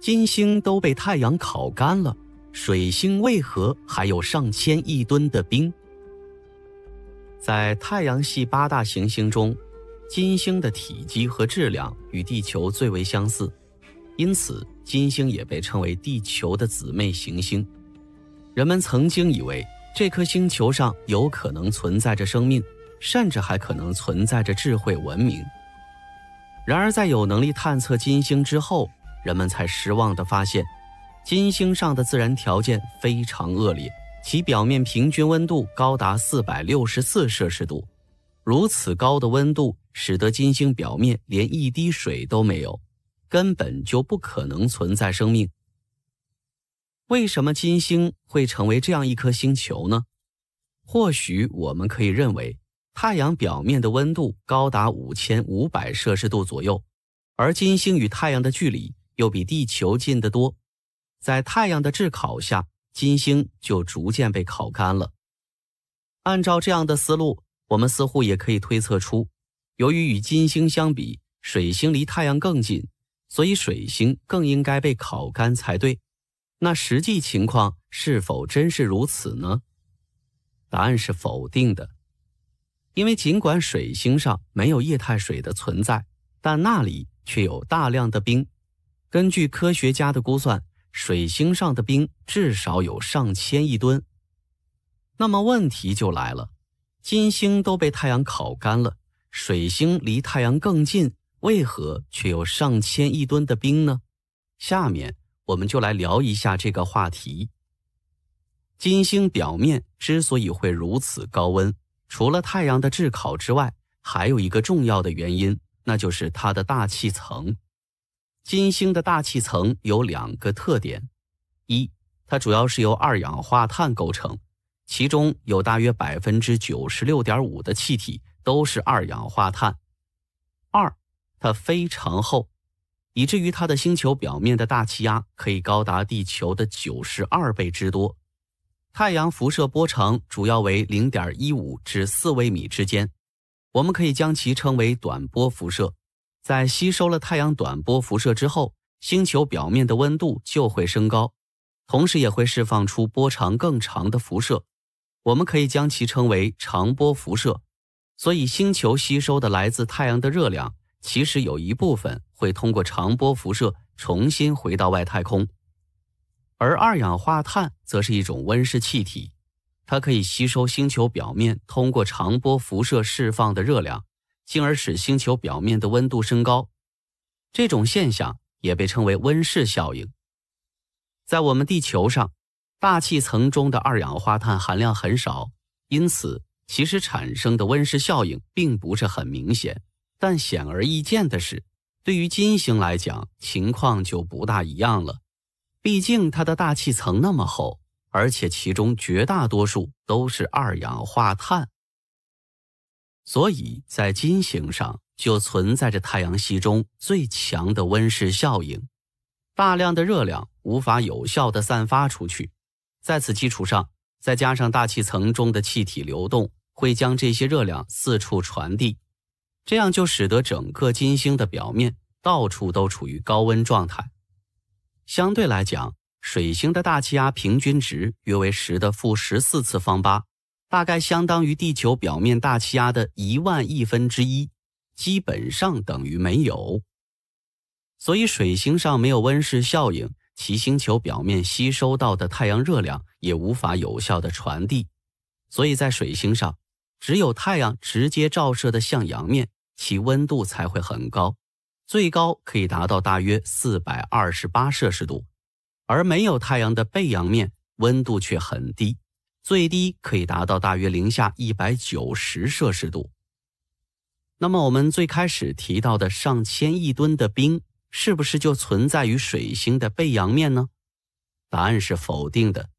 金星都被太阳烤干了，水星为何还有上千亿吨的冰？在太阳系八大行星中，金星的体积和质量与地球最为相似，因此金星也被称为地球的姊妹行星。人们曾经以为这颗星球上有可能存在着生命，甚至还可能存在着智慧文明。然而，在有能力探测金星之后，人们才失望地发现，金星上的自然条件非常恶劣，其表面平均温度高达四百六十四摄氏度。如此高的温度使得金星表面连一滴水都没有，根本就不可能存在生命。为什么金星会成为这样一颗星球呢？或许我们可以认为，太阳表面的温度高达五千五百摄氏度左右，而金星与太阳的距离。又比地球近得多，在太阳的炙烤下，金星就逐渐被烤干了。按照这样的思路，我们似乎也可以推测出，由于与金星相比，水星离太阳更近，所以水星更应该被烤干才对。那实际情况是否真是如此呢？答案是否定的，因为尽管水星上没有液态水的存在，但那里却有大量的冰。根据科学家的估算，水星上的冰至少有上千亿吨。那么问题就来了：金星都被太阳烤干了，水星离太阳更近，为何却有上千亿吨的冰呢？下面我们就来聊一下这个话题。金星表面之所以会如此高温，除了太阳的炙烤之外，还有一个重要的原因，那就是它的大气层。金星的大气层有两个特点：一，它主要是由二氧化碳构成，其中有大约百分之九十六点五的气体都是二氧化碳；二，它非常厚，以至于它的星球表面的大气压可以高达地球的九十二倍之多。太阳辐射波长主要为零点一五至四微米之间，我们可以将其称为短波辐射。在吸收了太阳短波辐射之后，星球表面的温度就会升高，同时也会释放出波长更长的辐射，我们可以将其称为长波辐射。所以，星球吸收的来自太阳的热量，其实有一部分会通过长波辐射重新回到外太空，而二氧化碳则是一种温室气体，它可以吸收星球表面通过长波辐射释放的热量。进而使星球表面的温度升高，这种现象也被称为温室效应。在我们地球上，大气层中的二氧化碳含量很少，因此其实产生的温室效应并不是很明显。但显而易见的是，对于金星来讲，情况就不大一样了。毕竟它的大气层那么厚，而且其中绝大多数都是二氧化碳。所以在金星上就存在着太阳系中最强的温室效应，大量的热量无法有效的散发出去。在此基础上，再加上大气层中的气体流动，会将这些热量四处传递，这样就使得整个金星的表面到处都处于高温状态。相对来讲，水星的大气压平均值约为十的负十四次方八。大概相当于地球表面大气压的一万亿分之一，基本上等于没有。所以水星上没有温室效应，其星球表面吸收到的太阳热量也无法有效的传递。所以在水星上，只有太阳直接照射的向阳面，其温度才会很高，最高可以达到大约四百二十八摄氏度，而没有太阳的背阳面温度却很低。最低可以达到大约零下一百九十摄氏度。那么我们最开始提到的上千亿吨的冰，是不是就存在于水星的背阳面呢？答案是否定的，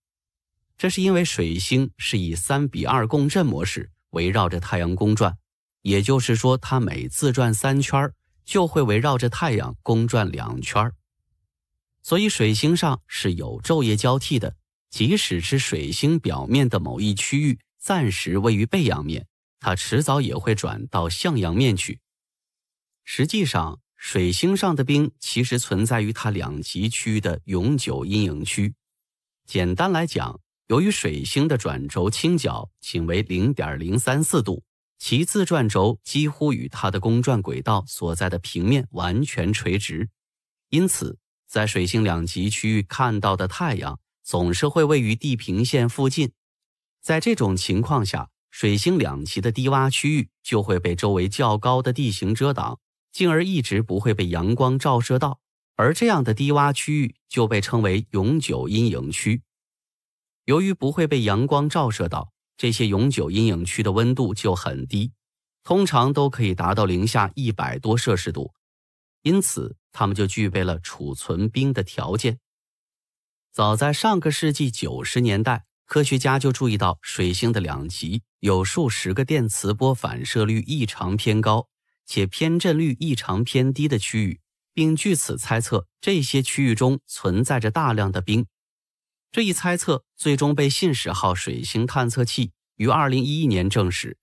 这是因为水星是以三比二共振模式围绕着太阳公转，也就是说它每自转三圈就会围绕着太阳公转两圈所以水星上是有昼夜交替的。即使是水星表面的某一区域暂时位于背阳面，它迟早也会转到向阳面去。实际上，水星上的冰其实存在于它两极区的永久阴影区。简单来讲，由于水星的转轴倾角仅为零点零三四度，其自转轴几乎与它的公转轨道所在的平面完全垂直，因此在水星两极区域看到的太阳。总是会位于地平线附近，在这种情况下，水星两极的低洼区域就会被周围较高的地形遮挡，进而一直不会被阳光照射到。而这样的低洼区域就被称为永久阴影区。由于不会被阳光照射到，这些永久阴影区的温度就很低，通常都可以达到零下一百多摄氏度，因此它们就具备了储存冰的条件。早在上个世纪九十年代，科学家就注意到水星的两极有数十个电磁波反射率异常偏高，且偏振率异常偏低的区域，并据此猜测这些区域中存在着大量的冰。这一猜测最终被信使号水星探测器于二零一一年证实，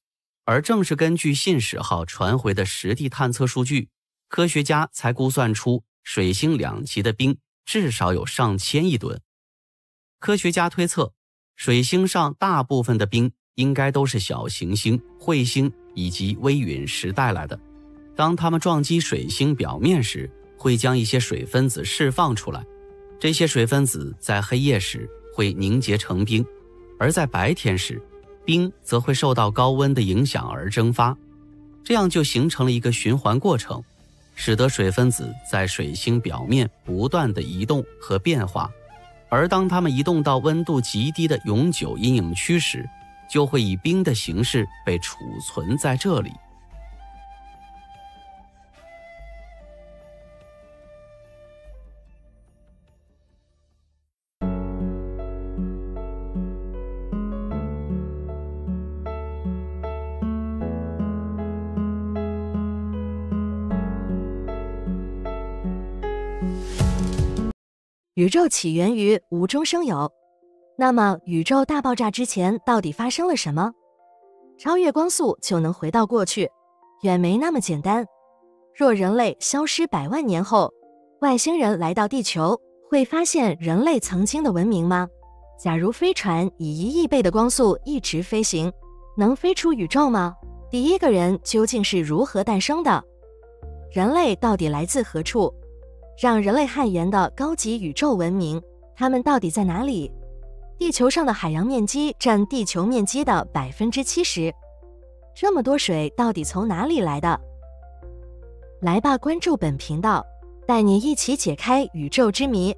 而正是根据信使号传回的实地探测数据，科学家才估算出水星两极的冰。至少有上千亿吨。科学家推测，水星上大部分的冰应该都是小行星、彗星以及微陨石带来的。当它们撞击水星表面时，会将一些水分子释放出来。这些水分子在黑夜时会凝结成冰，而在白天时，冰则会受到高温的影响而蒸发。这样就形成了一个循环过程。使得水分子在水星表面不断的移动和变化，而当它们移动到温度极低的永久阴影区时，就会以冰的形式被储存在这里。宇宙起源于无中生有，那么宇宙大爆炸之前到底发生了什么？超越光速就能回到过去，远没那么简单。若人类消失百万年后，外星人来到地球，会发现人类曾经的文明吗？假如飞船以一亿倍的光速一直飞行，能飞出宇宙吗？第一个人究竟是如何诞生的？人类到底来自何处？让人类汗颜的高级宇宙文明，他们到底在哪里？地球上的海洋面积占地球面积的百分之七十，这么多水到底从哪里来的？来吧，关注本频道，带你一起解开宇宙之谜。